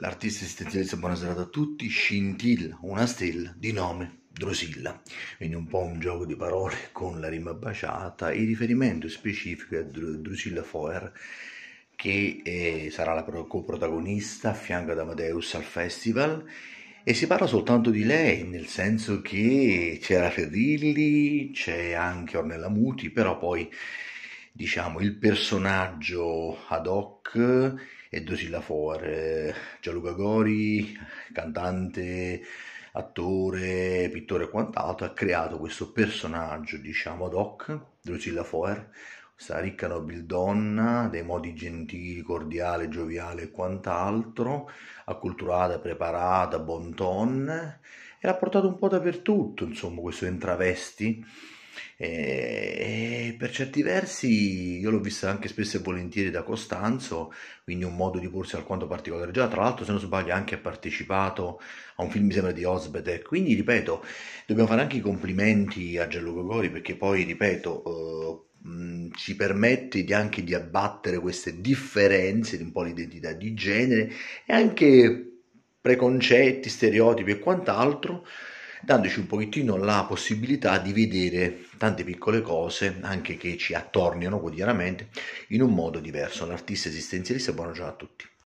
l'artista estetizionista Buonasera a tutti, scintilla una stella di nome Drusilla, quindi un po' un gioco di parole con la rima baciata il riferimento specifico a Drusilla Foer che è, eh, sarà la co-protagonista a fianco ad Amadeus al festival e si parla soltanto di lei, nel senso che c'era Ferrilli, c'è anche Ornella Muti, però poi diciamo, il personaggio ad hoc è Dosillafor, Gianluca Gori, cantante, attore, pittore e quant'altro, ha creato questo personaggio, diciamo, ad hoc, Dosilla Dosillafor, questa ricca nobildonna, dei modi gentili, cordiale, gioviale e quant'altro, acculturata, preparata, bon ton, e l'ha portato un po' dappertutto, insomma, questo entravesti, eh, per certi versi io l'ho vista anche spesso e volentieri da Costanzo, quindi un modo di porsi alquanto particolare. Già, tra l'altro, se non sbaglio, ha anche partecipato a un film, mi sembra, di Osbete. Quindi, ripeto, dobbiamo fare anche i complimenti a Gianluca Gori perché poi, ripeto, eh, ci permette di anche di abbattere queste differenze, un po' l'identità di genere e anche preconcetti, stereotipi e quant'altro dandoci un pochettino la possibilità di vedere tante piccole cose, anche che ci attorniano quotidianamente, in un modo diverso. L'artista esistenzialista, buongiorno a tutti.